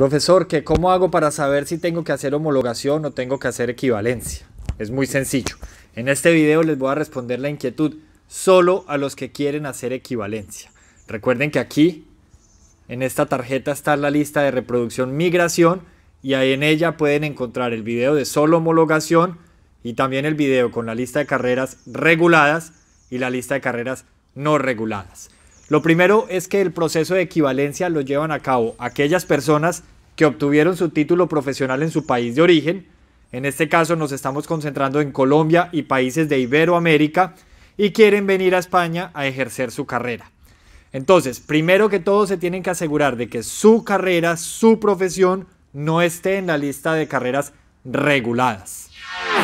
Profesor, ¿qué, ¿cómo hago para saber si tengo que hacer homologación o tengo que hacer equivalencia? Es muy sencillo. En este video les voy a responder la inquietud solo a los que quieren hacer equivalencia. Recuerden que aquí, en esta tarjeta, está la lista de reproducción migración y ahí en ella pueden encontrar el video de solo homologación y también el video con la lista de carreras reguladas y la lista de carreras no reguladas. Lo primero es que el proceso de equivalencia lo llevan a cabo aquellas personas obtuvieron su título profesional en su país de origen. En este caso nos estamos concentrando en Colombia y países de Iberoamérica y quieren venir a España a ejercer su carrera. Entonces, primero que todo se tienen que asegurar de que su carrera, su profesión, no esté en la lista de carreras reguladas.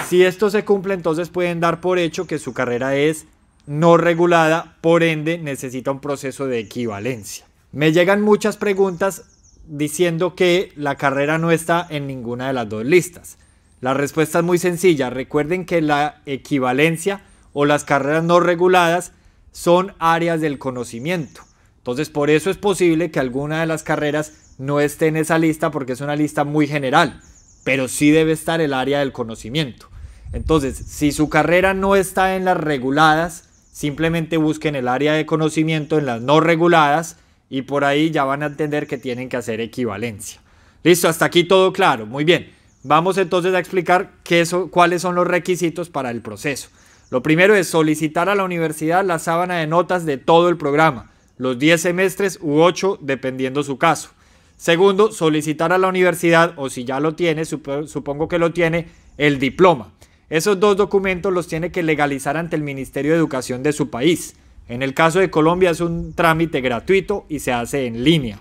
Si esto se cumple, entonces pueden dar por hecho que su carrera es no regulada, por ende necesita un proceso de equivalencia. Me llegan muchas preguntas diciendo que la carrera no está en ninguna de las dos listas. La respuesta es muy sencilla. Recuerden que la equivalencia o las carreras no reguladas son áreas del conocimiento. Entonces, por eso es posible que alguna de las carreras no esté en esa lista porque es una lista muy general, pero sí debe estar el área del conocimiento. Entonces, si su carrera no está en las reguladas, simplemente busquen el área de conocimiento en las no reguladas y por ahí ya van a entender que tienen que hacer equivalencia. Listo, hasta aquí todo claro. Muy bien, vamos entonces a explicar qué cuáles son los requisitos para el proceso. Lo primero es solicitar a la universidad la sábana de notas de todo el programa, los 10 semestres u 8 dependiendo su caso. Segundo, solicitar a la universidad, o si ya lo tiene, supongo que lo tiene, el diploma. Esos dos documentos los tiene que legalizar ante el Ministerio de Educación de su país. En el caso de Colombia es un trámite gratuito y se hace en línea.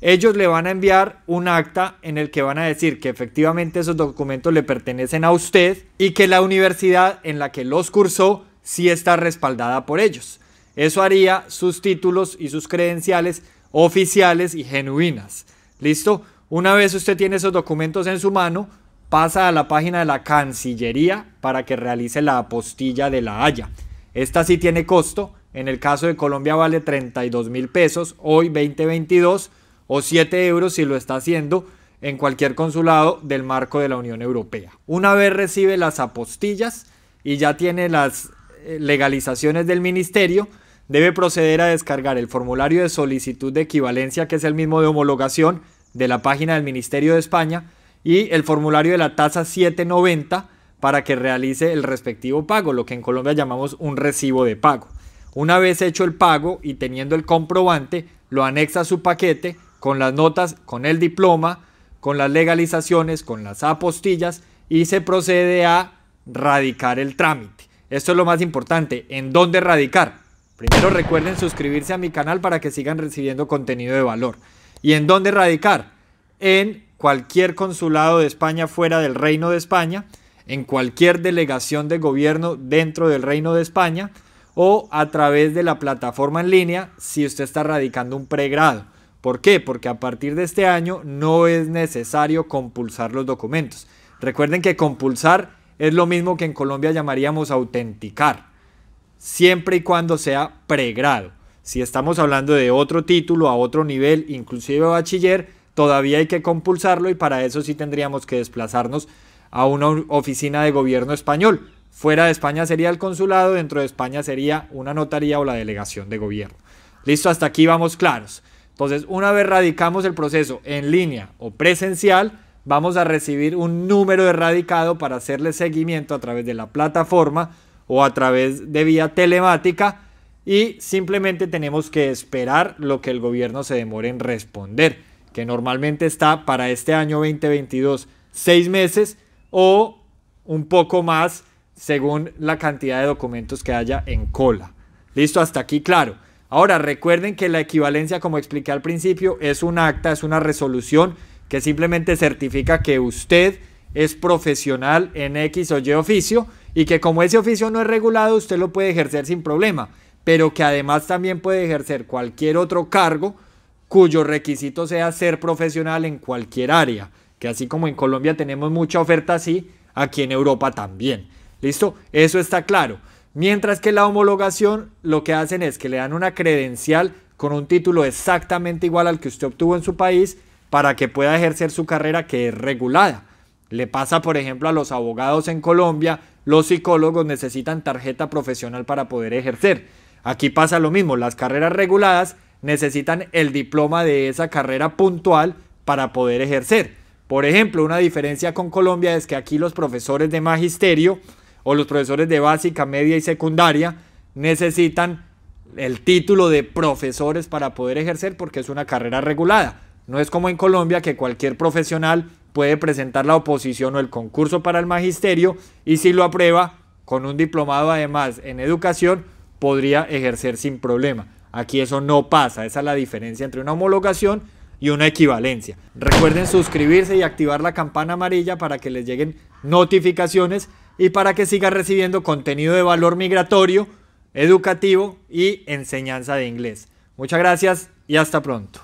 Ellos le van a enviar un acta en el que van a decir que efectivamente esos documentos le pertenecen a usted y que la universidad en la que los cursó sí está respaldada por ellos. Eso haría sus títulos y sus credenciales oficiales y genuinas. ¿Listo? Una vez usted tiene esos documentos en su mano, pasa a la página de la Cancillería para que realice la apostilla de la Haya. Esta sí tiene costo. En el caso de Colombia vale 32 mil pesos hoy 2022 o 7 euros si lo está haciendo en cualquier consulado del marco de la Unión Europea. Una vez recibe las apostillas y ya tiene las eh, legalizaciones del ministerio, debe proceder a descargar el formulario de solicitud de equivalencia, que es el mismo de homologación de la página del Ministerio de España, y el formulario de la tasa 790 para que realice el respectivo pago, lo que en Colombia llamamos un recibo de pago. Una vez hecho el pago y teniendo el comprobante, lo anexa a su paquete con las notas, con el diploma, con las legalizaciones, con las apostillas y se procede a radicar el trámite. Esto es lo más importante. ¿En dónde radicar? Primero recuerden suscribirse a mi canal para que sigan recibiendo contenido de valor. ¿Y en dónde radicar? En cualquier consulado de España fuera del Reino de España en cualquier delegación de gobierno dentro del Reino de España o a través de la plataforma en línea si usted está radicando un pregrado. ¿Por qué? Porque a partir de este año no es necesario compulsar los documentos. Recuerden que compulsar es lo mismo que en Colombia llamaríamos autenticar, siempre y cuando sea pregrado. Si estamos hablando de otro título, a otro nivel, inclusive bachiller, todavía hay que compulsarlo y para eso sí tendríamos que desplazarnos a una oficina de gobierno español. Fuera de España sería el consulado, dentro de España sería una notaría o la delegación de gobierno. Listo, hasta aquí vamos claros. Entonces, una vez radicamos el proceso en línea o presencial, vamos a recibir un número de radicado para hacerle seguimiento a través de la plataforma o a través de vía telemática y simplemente tenemos que esperar lo que el gobierno se demore en responder, que normalmente está para este año 2022 seis meses o un poco más según la cantidad de documentos que haya en cola. Listo, hasta aquí claro. Ahora, recuerden que la equivalencia, como expliqué al principio, es un acta, es una resolución que simplemente certifica que usted es profesional en X o Y oficio y que como ese oficio no es regulado, usted lo puede ejercer sin problema, pero que además también puede ejercer cualquier otro cargo cuyo requisito sea ser profesional en cualquier área que así como en Colombia tenemos mucha oferta así, aquí en Europa también. ¿Listo? Eso está claro. Mientras que la homologación lo que hacen es que le dan una credencial con un título exactamente igual al que usted obtuvo en su país para que pueda ejercer su carrera que es regulada. Le pasa, por ejemplo, a los abogados en Colombia, los psicólogos necesitan tarjeta profesional para poder ejercer. Aquí pasa lo mismo, las carreras reguladas necesitan el diploma de esa carrera puntual para poder ejercer. Por ejemplo, una diferencia con Colombia es que aquí los profesores de magisterio o los profesores de básica, media y secundaria necesitan el título de profesores para poder ejercer porque es una carrera regulada. No es como en Colombia que cualquier profesional puede presentar la oposición o el concurso para el magisterio y si lo aprueba con un diplomado además en educación podría ejercer sin problema. Aquí eso no pasa, esa es la diferencia entre una homologación y una equivalencia. Recuerden suscribirse y activar la campana amarilla para que les lleguen notificaciones y para que sigan recibiendo contenido de valor migratorio, educativo y enseñanza de inglés. Muchas gracias y hasta pronto.